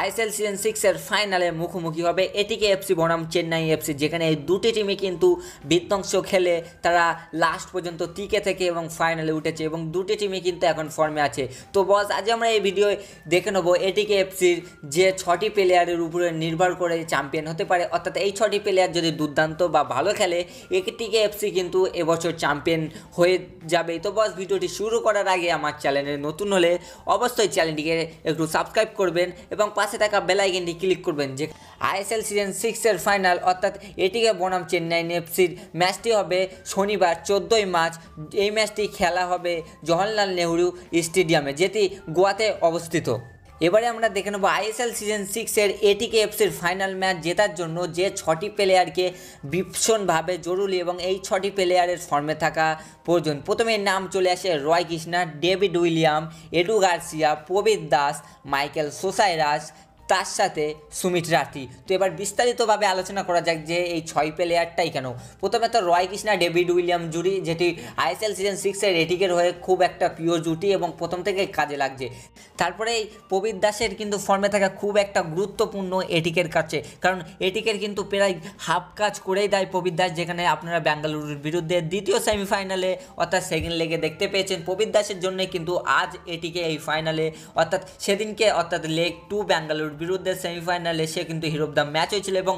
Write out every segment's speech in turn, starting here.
ISL season সিক্সের ফাইনালে মুখোমুখি হবে এটিকে এফসি বনাম চেন্নাই এফসি যেখানে এই দুটি টিমই কিন্তু বিধ্বংস খেলে তারা লাস্ট পর্যন্ত টিকে থেকে এবং ফাইনালে উঠেছে এবং দুটি টিমই কিন্তু এখন ফর্মে আছে তো বস আজ আমরা এই ভিডিও দেখে নেবো এটিকে এফসির যে ছটি প্লেয়ারের উপরে নির্ভর করে চ্যাম্পিয়ন হতে পারে অর্থাৎ এই ছটি প্লেয়ার যদি দুর্দান্ত বা ভালো খেলে এটিকে এফসি কিন্তু এবছর চ্যাম্পিয়ন হয়ে যাবে তো বস ভিডিওটি শুরু করার আগে আমার চ্যানেলে নতুন হলে অবশ্যই চ্যানেলটিকে একটু সাবস্ক্রাইব করবেন এবং পাশে পাশে থাকা বেলাইকেনটি ক্লিক করবেন যে আইএসএল সিজন সিক্সের ফাইনাল অর্থাৎ এটিকে বনাম চেন্নাই এফসির ম্যাচটি হবে শনিবার চোদ্দোই মার্চ এই ম্যাচটি খেলা হবে জওহরলাল নেহরু স্টেডিয়ামে যেটি গোয়াতে অবস্থিত এবারে আমরা দেখে নেবো আইএসএল সিজন সিক্সের এটিকে এফসির ফাইনাল ম্যাচ জেতার জন্য যে ছটি প্লেয়ারকে ভীষণভাবে জরুরি এবং এই ছটি প্লেয়ারের ফর্মে থাকা প্রয়োজন প্রথমে নাম চলে আসে Roy Krishna David William Edu Garcia Prabir Das Michael Soosairaj তার সাথে সুমিত রাঠি তো এবার বিস্তারিতভাবে আলোচনা করা যাক যে এই ছয় প্লেয়ারটাই কেন প্রথমে তো রয় কৃষ্ণা ডেভিড উইলিয়াম জুরি যেটি আইএসএল সিজন সিক্সের রেটিকের হয়ে খুব একটা প্রিয় জুটি এবং প্রথম থেকে কাজে লাগছে তারপরে এই প্রবীর দাসের কিন্তু ফর্মে থাকা খুব একটা গুরুত্বপূর্ণ এটিকের কাছে কারণ এটিকের কিন্তু প্রায় হাফ কাজ করেই দেয় প্রবীর দাস যেখানে আপনারা বেঙ্গালুরুর বিরুদ্ধে দ্বিতীয় সেমিফাইনালে অর্থাৎ সেকেন্ড লেগে দেখতে পেয়েছেন প্রবীর দাসের জন্যে কিন্তু আজ এটিকে এই ফাইনালে অর্থাৎ সেদিনকে অর্থাৎ লেগ টু বেঙ্গালুরু বিরুদ্ধে সেমিফাইনালে সে কিন্তু হিরো অফ দ্য ম্যাচ হয়েছিল এবং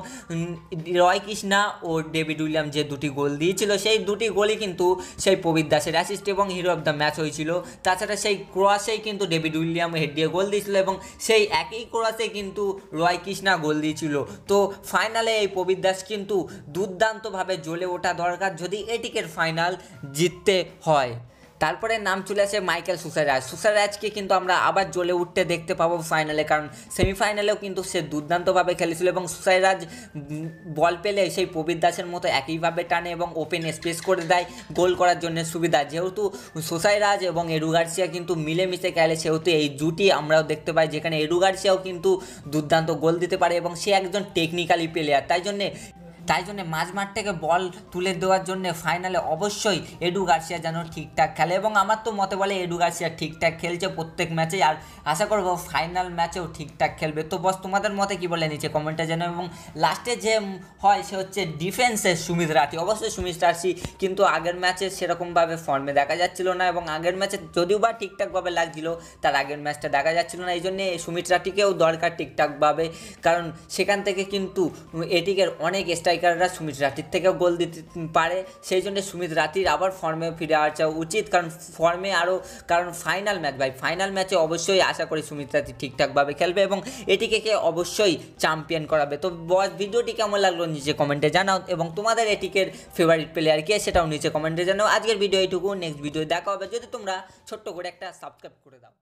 রয় কৃষ্ণা ও ডেভিড উইলিয়াম যে দুটি গোল দিয়েছিল সেই দুটি গোলই কিন্তু সেই প্রবীর দাসের অ্যাসিস্ট এবং হিরো অফ দ্য ম্যাচ হয়েছিল তাছাড়া সেই ক্রসেই কিন্তু ডেভিড উইলিয়াম হেড দিয়ে গোল দিয়েছিল এবং সেই একই ক্রসে কিন্তু রয় কৃষ্ণা গোল দিয়েছিল তো ফাইনালে এই প্রবীর দাস কিন্তু দুর্দান্তভাবে জ্বলে ওঠা দরকার যদি এটিকের ফাইনাল জিততে হয় তারপরে নাম চলে আসে মাইকেল সুসারাজ সুসারাজকে কিন্তু আমরা আবার জ্বলে উঠতে দেখতে পাবো ফাইনালে কারণ সেমিফাইনালেও কিন্তু সে দুর্দান্তভাবে খেলেছিল এবং সুসারাজ বল পেলে সেই প্রবীর দাসের মতো একইভাবে টানে এবং ওপেন স্পেস করে দেয় গোল করার জন্য সুবিধা যেহেতু সুসাইরাজ এবং এরুগার্সিয়া গার্সিয়া কিন্তু মিলেমিশে খেলে সেহেতু এই জুটি আমরাও দেখতে পাই যেখানে এরুগার্সিয়াও কিন্তু দুর্দান্ত গোল দিতে পারে এবং সে একজন টেকনিক্যালি প্লেয়ার তাই জন্যে তাই জন্য মাঠ থেকে বল তুলে দেওয়ার জন্য ফাইনালে অবশ্যই এডু গার্সিয়া যেন ঠিকঠাক খেলে এবং আমার তো মতে বলে এডু গার্সিয়া ঠিকঠাক খেলছে প্রত্যেক ম্যাচে আর আশা করবো ফাইনাল ম্যাচেও ঠিকঠাক খেলবে তো বস তোমাদের মতে কি বলে নিচে কমেন্টে যেন এবং লাস্টে যে হয় সে হচ্ছে ডিফেন্সের সুমিত রাঠি অবশ্যই সুমিত রাঠি কিন্তু আগের ম্যাচে সেরকমভাবে ফর্মে দেখা যাচ্ছিল না এবং আগের ম্যাচে যদিও বা ঠিকঠাকভাবে লাগছিল তার আগের ম্যাচটা দেখা যাচ্ছিল না এই জন্যে সুমিত রাঠিকেও দরকার ঠিকঠাকভাবে কারণ সেখান থেকে কিন্তু এটিকের অনেক স্ট্রাইক স্ট্রাইকাররা সুমিত রাতির থেকেও গোল দিতে পারে সেই জন্য সুমিত রাতির আবার ফর্মে ফিরে আসা উচিত কারণ ফর্মে আরও কারণ ফাইনাল ম্যাচ ভাই ফাইনাল ম্যাচে অবশ্যই আশা করি সুমিত রাতি ঠিকঠাকভাবে খেলবে এবং এটিকে কে অবশ্যই চ্যাম্পিয়ন করাবে তো বস ভিডিওটি কেমন লাগলো নিচে কমেন্টে জানাও এবং তোমাদের এটিকের ফেভারিট প্লেয়ার কে সেটাও নিচে কমেন্টে জানাও আজকের ভিডিও এইটুকু নেক্সট ভিডিও দেখা হবে যদি তোমরা ছোট্ট করে একটা সাবস্ক্রাইব করে দাও